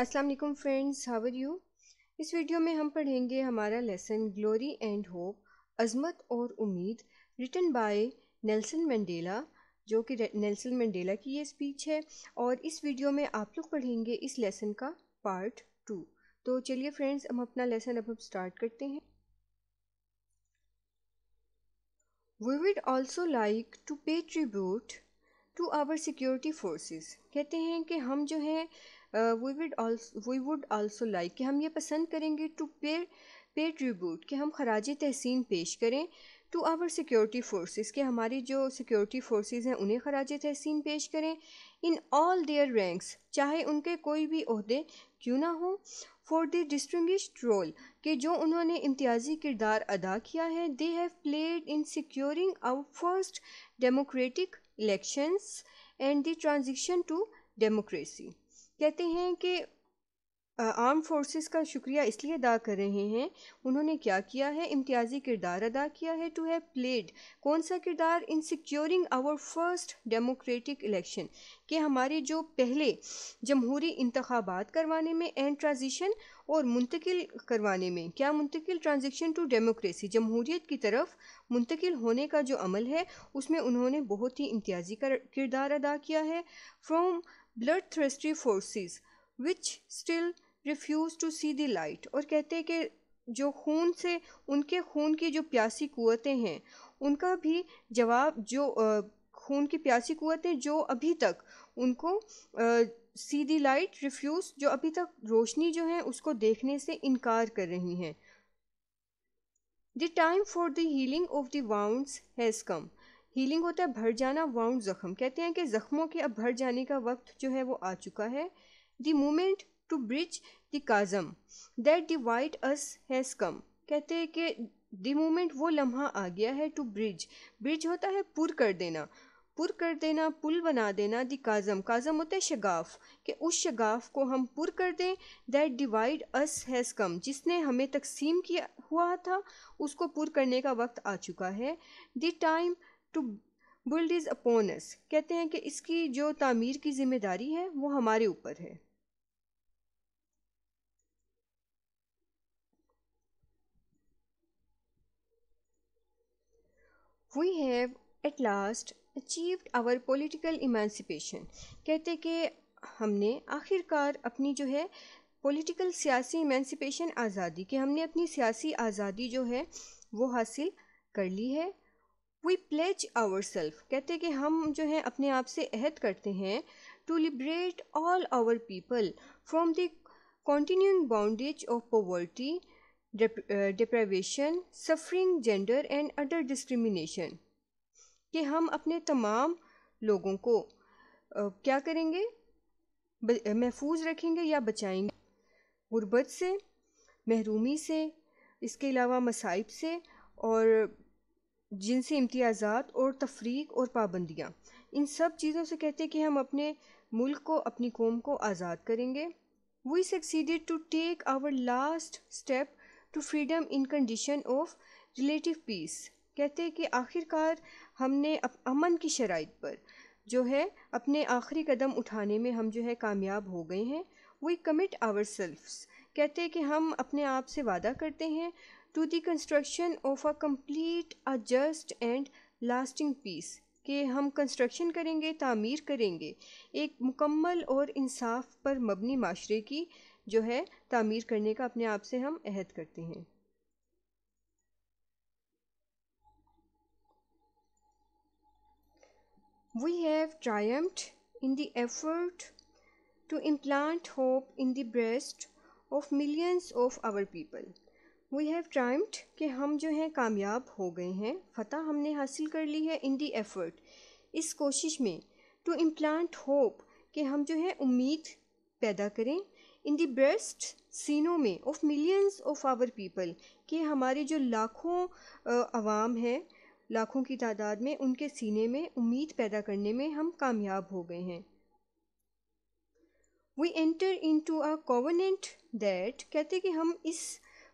अस्सलाम वालेकुम friends how are you इस वीडियो में हम पढ़ेंगे हमारा लेसन ग्लोरी एंड होप अजमत और उम्मीद रिटन बाय नेल्सन मंडेला जो कि नेल्सन मंडेला की ये स्पीच है और इस वीडियो में आप लोग पढ़ेंगे इस लेसन का पार्ट टू तो चलिए फ्रेंड्स हम अपना लेसन अब हम स्टार्ट करते हैं we would also like to pay tribute to our security forces कहते हैं कि हम जो हैं we would we would also like कि हम ये पसंद करेंगे टू पे पे ट्रिब्यूट कि हम खराज तहसीन पेश करें टू आवर सिक्योरिटी फोर्सेस के हमारी जो सिक्योरिटी फोर्सेस हैं उन्हें खराज तहसीन पेश करें इन ऑल देयर रैंक्स चाहे उनके कोई भी अहदे क्यों ना हो फॉर द डिस्टिंग्विश रोल कि जो उन्होंने इम्तियाजी किरदार अदा किया है they have played in securing our first democratic elections and the transition to democracy कहते हैं कि आर्म फोर्सेस का शुक्रिया इसलिए अदा कर रहे हैं उन्होंने क्या किया है इम्तियाजी किरदार अदा किया है टू हैव प्लेड कौन सा किरदार in securing our first democratic election के हमारे जो पहले जमहूरी इंतबात करवाने में एंड ट्रांजिशन और मुंतकिल करवाने में क्या मुंतकिल ट्रांजिशन टू डेमोक्रेसी जमहूरीत की तरफ मुंतकिल होने का जो अमल है उसमें उन्होंने बहुत ही इम्तियाजी किरदार अदा किया है from bloodthirsty forces which still refuse to see the light और कहते हैं कि जो खून से उनके खून की जो प्यासी कुतें हैं उनका भी जवाब जो खून की प्यासी कुतें जो अभी तक उनको सीधी लाइट रिफ्यूज़ जो अभी तक रोशनी जो है उसको देखने से इनकार कर रही हैं the time for the healing of the wound has come healing होता है भर जाना वाउंड ज़ख्म कहते हैं कि ज़ख्मों के अब भर जाने का वक्त जो है वो आ चुका है the moment to bridge the chasm that divide us has come कहते हैं कि द मोमेंट वो लम्हा आ गया है टू ब्रिज ब्रिज होता है पुर कर देना पुर कर देना पुल बना देना दी काजम काजम होता है शगाफ कि उस शगाफ को हम पुर कर दें that divide us has come जिसने हमें तकसीम किया हुआ था उसको पुर करने का वक्त आ चुका है the time to build is upon us कहते हैं कि इसकी जो तामीर की ज़िम्मेदारी है वो हमारे ऊपर है we have at last achieved our political emancipation कहते कि हमने आखिरकार अपनी जो है पोलिटिकल सियासी इमेंसिपेशन आज़ादी के हमने अपनी सियासी आज़ादी जो है वो हासिल कर ली है वी प्लेज आवर सेल्फ कहते हैं कि हम जो हैं अपने आप से अहद करते हैं to liberate all our people from the continuing bondage of poverty deprivation suffering gender and other discrimination कि हम अपने तमाम लोगों को uh, क्या करेंगे महफूज रखेंगे या बचाएंगे गुर्बत से महरूमी से इसके अलावा मसाइब से और जिनसे इम्तियाज़ात और तफरीक और पाबंदियाँ इन सब चीज़ों से कहते हैं कि हम अपने मुल्क को अपनी कौम को आज़ाद करेंगे we succeeded to take our last step to freedom in condition of relative peace कहते हैं कि आखिरकार हमने अमन की शराइ पर जो है अपने आखिरी कदम उठाने में हम जो है कामयाब हो गए हैं वी कमिट आवर सेल्फ कहते हैं कि हम अपने आप से वादा करते हैं to the construction of a complete a just and lasting peace के हम कंस्ट्रक्शन करेंगे तामीर करेंगे एक मुकम्मल और इंसाफ पर मबनी माशरे की जो है तामीर करने का अपने आप से हम अहद करते हैं we have triumphed in the effort to implant hope in the breast of millions of our people we have triumphed कि हम जो हैं कामयाब हो गए हैं फतह हमने हासिल कर ली है इन दी एफ़र्ट इस कोशिश में टू इम्प्लांट होप कि हम जो हैं उम्मीद पैदा करें इन दी ब्रेस्ट सीनों में of millions of our people कि हमारे जो लाखों आवाम हैं लाखों की तादाद में उनके सीने में उम्मीद पैदा करने में हम कामयाब हो गए हैं we enter into a covenant that कहते कि हम इस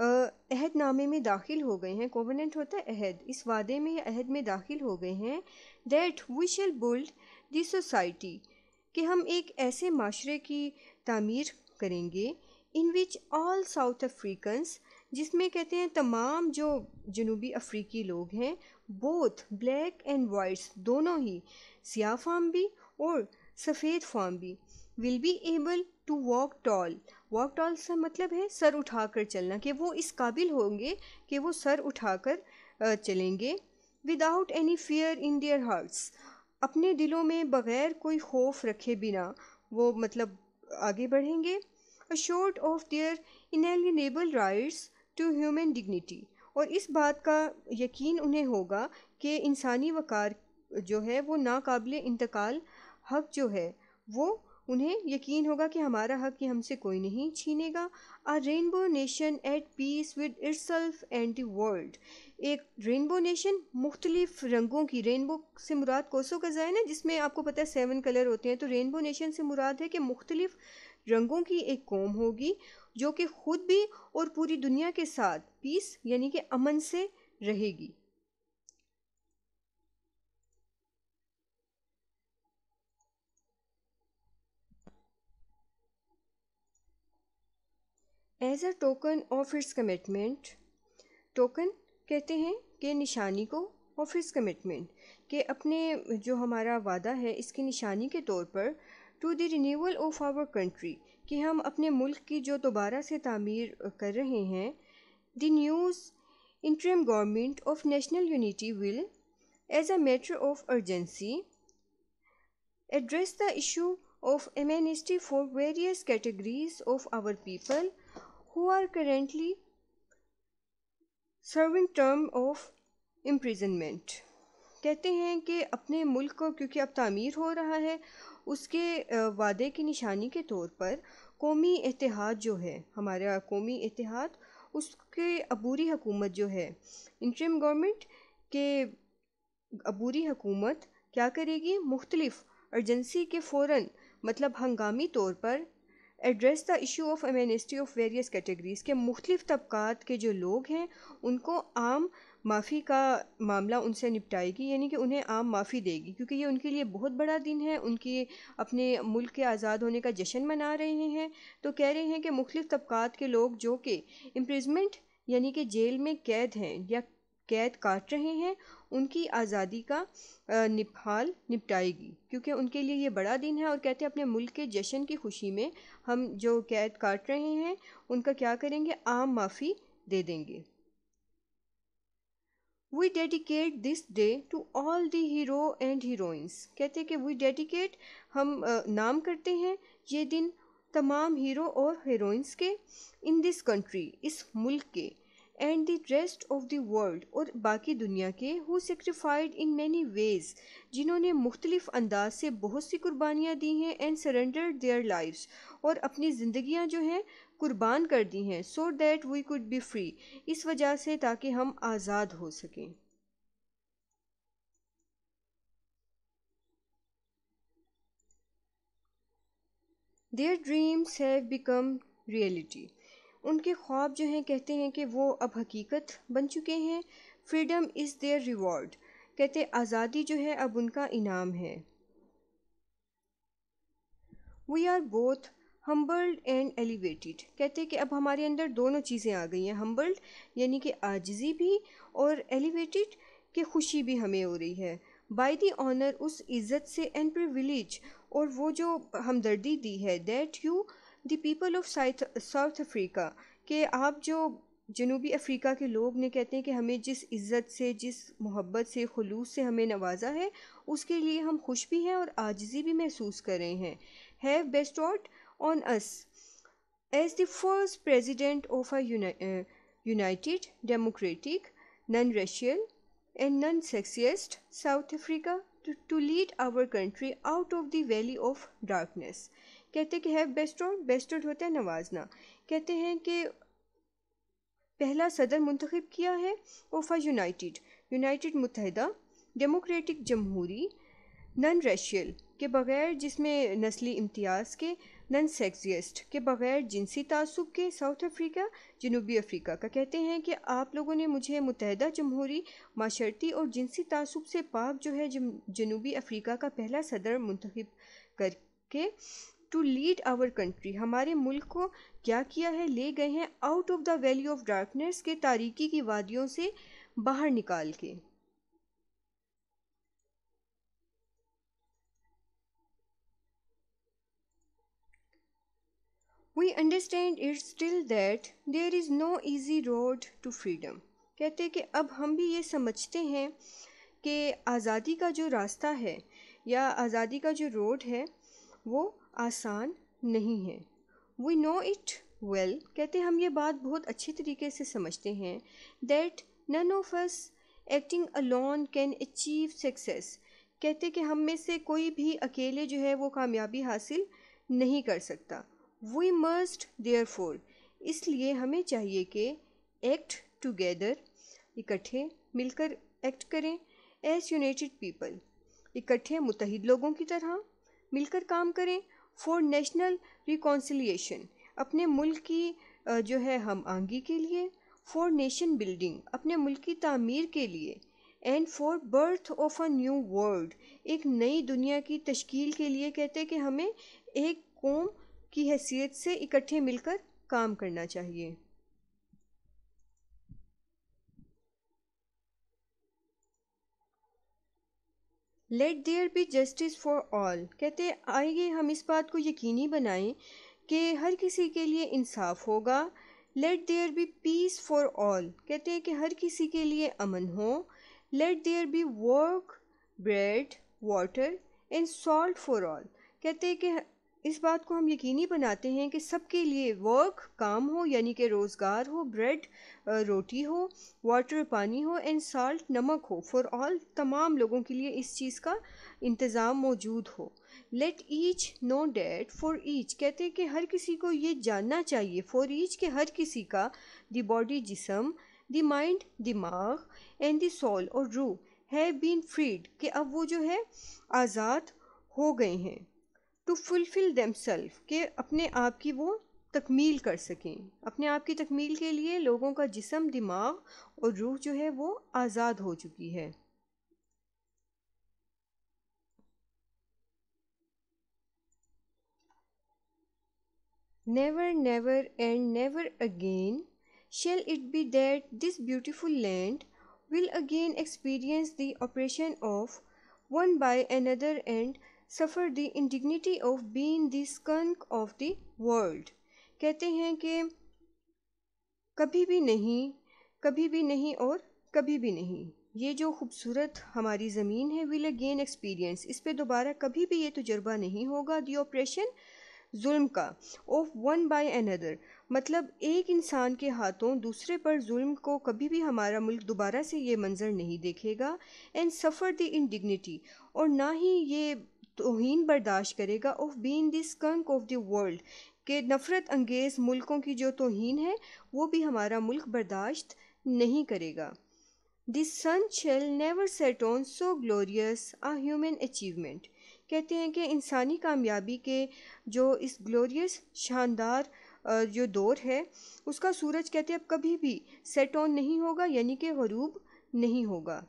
नामे में दाखिल हो गए हैं कोवनेंट होता है अहद इस वादे में या अहद में दाखिल हो गए हैं that we shall build the society कि हम एक ऐसे माशरे की तमीर करेंगे in which all South Africans जिसमें कहते हैं तमाम जो जनूबी अफ्रीकी लोग हैं बोथ ब्लैक एंड वाइट्स दोनों ही सियाह फाम भी और सफ़ेद फाम भी will be able to walk tall walk tall से मतलब है सर उठाकर चलना कि वो इस काबिल होंगे कि वो सर उठाकर चलेंगे without any fear in their hearts अपने दिलों में बग़ैर कोई खौफ रखे बिना वो मतलब आगे बढ़ेंगे assured of their inalienable rights to human dignity और इस बात का यकीन उन्हें होगा कि इंसानी वकार जो है वो नाकबिल इंतकाल हक जो है वो उन्हें यकीन होगा कि हमारा हक ये हमसे कोई नहीं छीनेगा a rainbow nation at peace with itself and world एक रेनबो नेशन मुख्तलिफ रंगों की रेनबो से मुराद कोसो का जैन है जिसमें आपको पता है सेवन कलर होते हैं तो रेनबो नेशन से मुराद है कि मुख्तलिफ रंगों की एक कौम होगी जो कि खुद भी और पूरी दुनिया के साथ पीस यानी कि अमन से रहेगी as a token of its commitment token कहते हैं कि निशानी को ऑफ इट्स कमिटमेंट के अपने जो हमारा वादा है इसकी निशानी के तौर पर to the renewal of our country कि हम अपने मुल्क की जो दोबारा से तामीर कर रहे हैं the new interim government of national unity will as a matter of urgency address the issue of amnesty for various categories of our people who are currently serving term of imprisonment कहते हैं कि अपने मुल्क को क्योंकि अब तमीर हो रहा है उसके वादे की निशानी के तौर पर कौमी इतिहाद जो है हमारा कौमी इतिहाद उसके अबूरी हकूमत जो है इंटरम गवर्नमेंट के अबूरी हकूमत क्या करेगी मुख्तलफ अर्जेंसी के फ़ौर मतलब हंगामी तौर पर address the issue of amnesty of various categories के मुख्तफ तबक़ात के जो लोग हैं उनको आम माफ़ी का मामला उनसे निपटाएगी यानी कि उन्हें आम माफ़ी देगी क्योंकि ये उनके लिए बहुत बड़ा दिन है उनके अपने मुल्क के आज़ाद होने का जश्न मना रहे हैं तो कह रहे हैं कि मुख्तफ तबक़ात के लोग जो कि इम्प्रिजमेंट यानी कि जेल में कैद हैं या कैद काट रहे हैं उनकी आज़ादी का निपहाल निपटाएगी क्योंकि उनके लिए ये बड़ा दिन है और कहते हैं अपने मुल्क के जश्न की खुशी में हम जो कैद काट रहे हैं उनका क्या करेंगे आम माफ़ी दे देंगे we dedicate this day to all the hero and heroines कहते हैं कि वी डेडिकेट हम नाम करते हैं ये दिन तमाम हीरो और हीरोइंस के इन दिस कंट्री इस मुल्क के and the rest of the world और बाकी दुनिया के who sacrificed in many ways जिन्होंने मुख्तलिफ अंदाज से बहुत सी कुर्बानियाँ दी हैं एंड सरेंडर देयर लाइफ और अपनी ज़िंदगियाँ जो हैं कुर्बान कर दी हैं so that we could be free इस वजह से ताकि हम आज़ाद हो सकें Their dreams have become reality. उनके ख्वाब जो हैं कहते हैं कि वो अब हकीकत बन चुके हैं फ्रीडम इज़ देयर रिवॉर्ड कहते आज़ादी जो है अब उनका इनाम है we are both humbled and elevated कहते कि अब हमारे अंदर दोनों चीज़ें आ गई हैं हम्बल्ड यानी कि आजजी भी और एलिवेटेड के खुशी भी हमें हो रही है बाय दी ऑनर उस इज़्ज़त से एंड प्रिविलेज और वो जो हमदर्दी दी है that you the people of South Africa कि आप जो जनूबी अफ्रीका के लोग ने कहते हैं कि हमें जिस इज़्ज़त से जिस मोहब्बत से खलूस से हमें नवाजा है उसके लिए हम खुश भी हैं और आजजी भी महसूस कर रहे हैं have bestowed on us as the first president of a united democratic non racial and non sexist South Africa to lead our country out of the valley of darkness कहते कि है बेस्ट और और होता है नवाजना कहते हैं कि पहला सदर मंतखब किया है ओफा यूनाइटेड यूनाइटेड मुतहदा डेमोक्रेटिक जमहूरी नन रेशियल के बगैर जिसमें नस्ली इम्तियाज़ के नन सेक्सियस्ट के बगैर जिनसी तसब के साउथ अफ्रीका जनूबी अफ्रीका का कहते हैं कि आप लोगों ने मुझे मुतहदा जमहूरी माशरती और जिनसी तसब से पाक जो है जनूबी अफ्रीका का पहला सदर मंतखब करके टू लीड आवर कंट्री हमारे मुल्क को क्या किया है ले गए हैं out of the valley of darkness के तारीकी की वादियों से बाहर निकाल के we understand it still that there is no easy road to freedom कहते हैं कि अब हम भी ये समझते हैं कि आज़ादी का जो रास्ता है या आज़ादी का जो रोड है वो आसान नहीं है वी नो इट वेल कहते हम ये बात बहुत अच्छे तरीके से समझते हैं that none of us acting alone can achieve success कहते कि हम में से कोई भी अकेले जो है वो कामयाबी हासिल नहीं कर सकता वी मस्ट देयर फोर इसलिए हमें चाहिए कि एक्ट टुगेदर इकट्ठे मिलकर एक्ट करें एज यूनाइटेड पीपल इकट्ठे मुतहद लोगों की तरह मिलकर काम करें फॉर नेशनल रिकॉन्सिलिएशन अपने मुल्क की जो है हम आंगी के लिए फॉर नेशन बिल्डिंग अपने मुल्क की तमीर के लिए and for birth of a new world एक नई दुनिया की तश्कील के लिए कहते हैं कि हमें एक कौम की हैसियत से इकट्ठे मिलकर काम करना चाहिए let there be justice for all कहते हैं आइए हम इस बात को यकीनी बनाएं कि हर किसी के लिए इंसाफ होगा let there be peace for all कहते हैं कि हर किसी के लिए अमन हो let there be work bread water and salt for all कहते हैं कि इस बात को हम यकीनी बनाते हैं कि सबके लिए वर्क काम हो यानी कि रोज़गार हो ब्रेड रोटी हो वाटर पानी हो एंड साल्ट नमक हो फॉर ऑल तमाम लोगों के लिए इस चीज़ का इंतज़ाम मौजूद हो let each know that for each कहते हैं कि हर किसी को ये जानना चाहिए फॉर ईच के हर किसी का दी बॉडी जिसम दी माइंड दिमाग एंड दी सोल और रू है बीन फ्रीड कि अब वो जो है आज़ाद हो गए हैं टू फुलफ़िल दम के अपने आप की वो तकमील कर सकें अपने आप की तकमील के लिए लोगों का जिसम दिमाग और रूह जो है वो आज़ाद हो चुकी है never never and never again shall it be that this beautiful land will again experience the oppression of one by another and suffer the indignity of being the skunk of the world कहते हैं कि कभी भी नहीं कभी भी नहीं और कभी भी नहीं ये जो खूबसूरत हमारी ज़मीन है विल अगेन एक्सपीरियंस इस पर दोबारा कभी भी ये तजर्बा नहीं होगा दी ऑपरेशन जुल्म का ऑफ वन बाय अनदर मतलब एक इंसान के हाथों दूसरे पर जुल्म को कभी भी हमारा मुल्क दोबारा से ये मंज़र नहीं देखेगा एंड सफ़र द डिग्निटी और ना ही ये तोहन बर्दाश्त करेगा of being this skunk of the world के नफ़रत अंगेज़ मुल्कों की जो तोहन है वो भी हमारा मुल्क बर्दाश्त नहीं करेगा this sun shall never set on so glorious a human achievement कहते हैं कि इंसानी कामयाबी के जो इस ग्लोरियस शानदार जो दौर है उसका सूरज कहते हैं अब कभी भी सेट ऑन नहीं होगा यानी कि गरूब नहीं होगा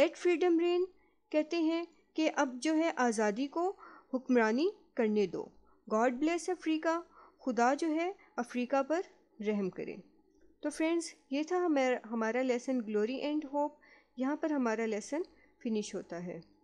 लेट फ्रीडम रेन कहते हैं कि अब जो है आज़ादी को हुक्मरानी करने दो गॉड ब्लेस अफ्रीका खुदा जो है अफ्रीका पर रहम करें तो फ्रेंड्स ये था हमारा लेसन ग्लोरी एंड होप यहाँ पर हमारा लेसन फिनिश होता है